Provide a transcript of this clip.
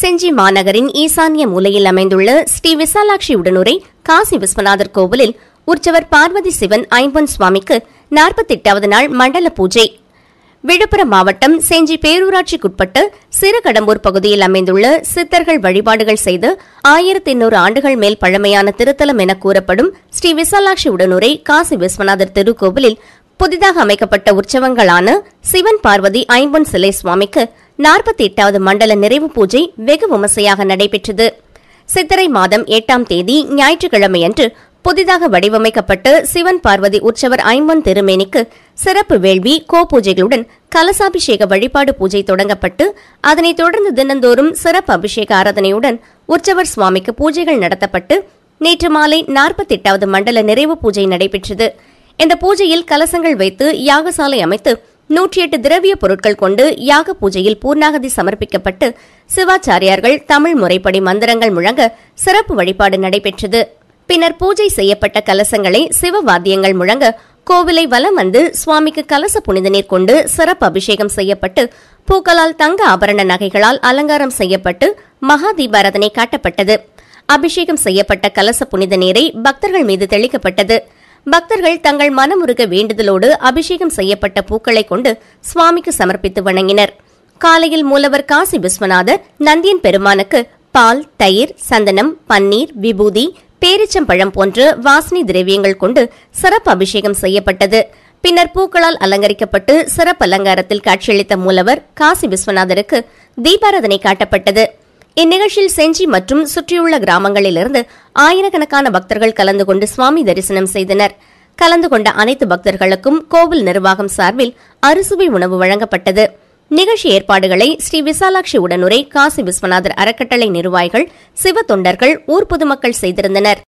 செஞ்சி மாநகரின் ஈசான்ய மூலையில் அமைந்துள்ள ஸ்ரீ விசாலாட்சி உடனுரை காசி விஸ்வநாதர் கோவிலில் உற்சவர் பார்வதி சிவன் ஐம்பன் சுவாமிக்கு நாற்பத்தெட்டாவது நாள் மண்டல பூஜை விழுப்புரம் மாவட்டம் செஞ்சி பேரூராட்சிக்குட்பட்ட சிறுகடம்பூர் பகுதியில் அமைந்துள்ள சித்தர்கள் வழிபாடுகள் செய்து ஆயிரத்தி எண்ணூறு ஆண்டுகள் மேல் பழமையான திருத்தலம் என கூறப்படும் ஸ்ரீ விசாலாட்சி உடனுரை காசி விஸ்வநாதர் திருக்கோவிலில் புதிதாக அமைக்கப்பட்ட உற்சவங்களான சிவன் பார்வதி ஐம்பொன் சிலை சுவாமிக்கு நாற்பத்தி எட்டாவது மண்டல நிறைவு பூஜை வெகு விமர்சையாக நடைபெற்றது சித்திரை மாதம் எட்டாம் தேதி ஞாயிற்றுக்கிழமையன்று புதிதாக வடிவமைக்கப்பட்டு சிவன் பார்வதி உற்சவர் ஐம்பன் திருமேனிக்கு சிறப்பு வேள்வி கோ பூஜைகளுடன் கலசாபிஷேக வழிபாடு பூஜை தொடங்கப்பட்டு அதனைத் தொடர்ந்து தினந்தோறும் சிறப்பு அபிஷேக ஆராதனையுடன் உற்சவர் சுவாமிக்கு பூஜைகள் நடத்தப்பட்டு நேற்று மாலை நாற்பத்தி எட்டாவது மண்டல நிறைவு பூஜை நடைபெற்றது இந்த பூஜையில் கலசங்கள் வைத்து யாகசாலை அமைத்து நூற்றி எட்டு திரவிய பொருட்கள் கொண்டு யாக பூஜையில் பூர்ணாகதி சமர்ப்பிக்கப்பட்டு சிவாச்சாரியார்கள் தமிழ் முறைப்படி மந்திரங்கள் முழங்க சிறப்பு வழிபாடு நடைபெற்றது பின்னர் பூஜை செய்யப்பட்ட கலசங்களை சிவ வாத்தியங்கள் முழங்க கோவிலை வலம் வந்து சுவாமிக்கு கலச புனித நீர் கொண்டு சிறப்பு அபிஷேகம் செய்யப்பட்டு பூக்களால் தங்க ஆபரண நகைகளால் அலங்காரம் செய்யப்பட்டு மகா தீபாரதனை காட்டப்பட்டது அபிஷேகம் செய்யப்பட்ட கலச புனித நீரை பக்தர்கள் மீது தெளிக்கப்பட்டது பக்தர்கள் தங்கள் மனமுருக வேண்டுதலோடு அபிஷேகம் செய்யப்பட்ட பூக்களை கொண்டு சுவாமிக்கு சமர்ப்பித்து வணங்கினர் காலையில் மூலவர் காசி விஸ்வநாதர் நந்தியன் பெருமானுக்கு பால் தயிர் சந்தனம் பன்னீர் விபூதி பேரிச்சம்பழம் போன்ற வாசனை திரவியங்கள் கொண்டு சிறப்பு அபிஷேகம் செய்யப்பட்டது பின்னர் பூக்களால் அலங்கரிக்கப்பட்டு சிறப்பு அலங்காரத்தில் காட்சியளித்த மூலவர் காசி விஸ்வநாதருக்கு தீபாராதனை காட்டப்பட்டது இந்நிகழ்ச்சியில் செஞ்சி மற்றும் சுற்றியுள்ள கிராமங்களிலிருந்து ஆயிரக்கணக்கான பக்தர்கள் கலந்து கொண்டு சுவாமி தரிசனம் செய்தனர் கலந்து கொண்ட அனைத்து பக்தர்களுக்கும் கோவில் நிர்வாகம் சார்பில் அறுசுவை உணவு வழங்கப்பட்டது நிகழ்ச்சி ஏற்பாடுகளை ஸ்ரீ விசாலாட்சி உடனுரை காசி விஸ்வநாதர் அறக்கட்டளை நிர்வாகிகள் சிவ தொண்டர்கள் ஊர் பொதுமக்கள் செய்திருந்தனர்